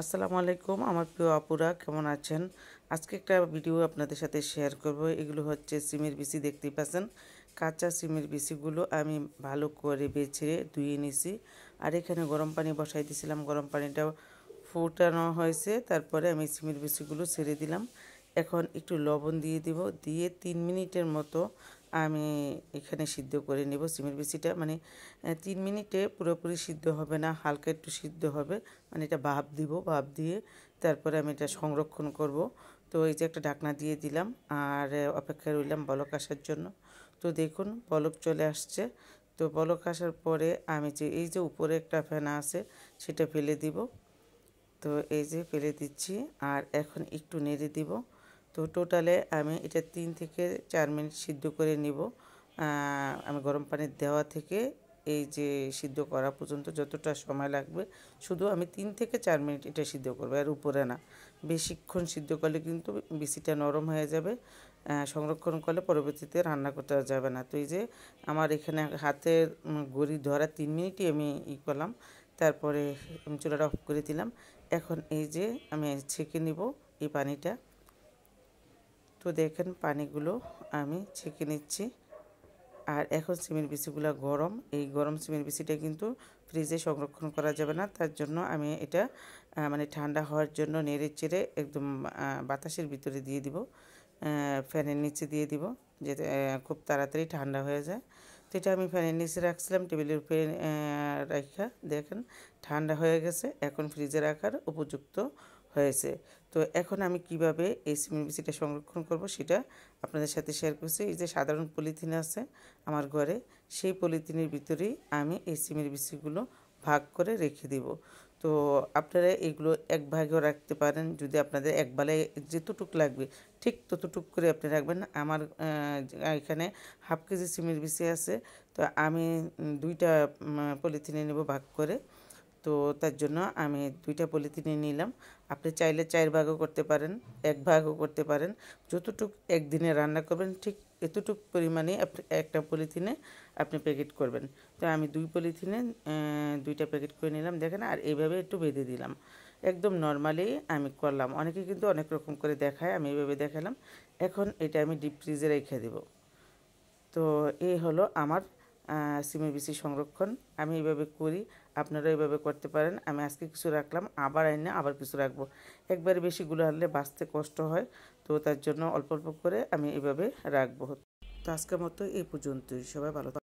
আসসালামু আলাইকুম আমার প্রিয় আপুরা কেমন আছেন আজকে একটা ভিডিও আপনাদের সাথে শেয়ার করব এগুলো হচ্ছে সিমের বিসি দেখতে পাচ্ছেন কাঁচা সিমের বিসিগুলো আমি ভালো করে বেছে ধুয়ে নিছি আর এখানে গরম পানি বসাই দিয়েছিলাম গরম পানিটা ফুটানো হয়েছে তারপরে আমি সিমের বিসিগুলো ছেড়ে দিলাম এখন একটু লবণ দিয়ে দিব দিয়ে তিন মিনিটের মতো আমি এখানে সিদ্ধ করে নেব সিমের বিচিটা মানে তিন মিনিটে পুরোপুরি সিদ্ধ হবে না হালকা একটু সিদ্ধ হবে মানে এটা ভাপ দিব ভাব দিয়ে তারপরে আমি এটা সংরক্ষণ করব তো এই যে একটা ঢাকনা দিয়ে দিলাম আর অপেক্ষা রইলাম বলক আসার জন্য তো দেখুন বলক চলে আসছে তো বলক আসার পরে আমি যে এই যে উপরে একটা ফেনা আছে সেটা ফেলে দিব তো এই যে ফেলে দিচ্ছি আর এখন একটু নেড়ে দিব তো টোটালে আমি এটা তিন থেকে চার মিনিট সিদ্ধ করে নিব আমি গরম পানি দেওয়া থেকে এই যে সিদ্ধ করা পর্যন্ত যতটা সময় লাগবে শুধু আমি তিন থেকে চার মিনিট এটা সিদ্ধ করবো আর উপরে না বেশিক্ষণ সিদ্ধ করলে কিন্তু বেশিটা নরম হয়ে যাবে সংরক্ষণ করলে পরবর্তীতে রান্না করতে যাবে না তো এই যে আমার এখানে হাতের গড়ি ধরা তিন মিনিটই আমি ই করলাম তারপরে চুলাটা অফ করে দিলাম এখন এই যে আমি ছেঁকে নিব এই পানিটা তো দেখেন পানিগুলো আমি ছেঁকে নিচ্ছি আর এখন সিমের বিচিগুলো গরম এই গরম সিমের বিচিটা কিন্তু ফ্রিজে সংরক্ষণ করা যাবে না তার জন্য আমি এটা মানে ঠান্ডা হওয়ার জন্য নেড়ে চেড়ে একদম বাতাসের ভিতরে দিয়ে দিব ফ্যানের নিচে দিয়ে দিব যে খুব তাড়াতাড়ি ঠান্ডা হয়ে যায় তো এটা আমি ফ্যানের নিচে রাখছিলাম টেবিলের উপরে রাখা দেখেন ঠান্ডা হয়ে গেছে এখন ফ্রিজে রাখার উপযুক্ত হয়েছে তো এখন আমি কিভাবে এই সিমের সংরক্ষণ করব সেটা আপনাদের সাথে শেয়ার করছি এই যে সাধারণ পলিথিন আছে আমার ঘরে সেই পলিথিনের ভিতরেই আমি এই সিমের বিসিগুলো ভাগ করে রেখে দিব তো আপনারা এগুলো এক ভাগেও রাখতে পারেন যদি আপনাদের এক বেলায় যতটুক লাগবে ঠিক ততটুক করে আপনি রাখবেন আমার এখানে হাফ কেজি সিমের বিসি আছে তো আমি দুইটা পলিথিনে নেব ভাগ করে তো তার জন্য আমি দুইটা পলিথিনে নিলাম আপনি চাইলে চার ভাগও করতে পারেন এক ভাগও করতে পারেন যতটুক একদিনে রান্না করবেন ঠিক এতটুক পরিমাণে আপনি একটা পলিথিনে আপনি প্যাকেট করবেন তো আমি দুই পলিথিনে দুইটা প্যাকেট করে নিলাম দেখেন আর এইভাবে একটু বেঁধে দিলাম একদম নর্মালি আমি করলাম অনেকে কিন্তু অনেক রকম করে দেখায় আমি এইভাবে দেখালাম এখন এটা আমি ডিপ ফ্রিজে রেখে দেব তো এই হলো আমার সিমি বিসি সংরক্ষণ আমি এইভাবে করি আপনারা এইভাবে করতে পারেন আমি আজকে কিছু রাখলাম আবার আইনে আবার কিছু রাখবো একবার গুলো আনলে বাঁচতে কষ্ট হয় তো তার জন্য অল্প অল্প করে আমি এইভাবে রাখবো তো আজকের মতো এই পর্যন্তই সবাই ভালো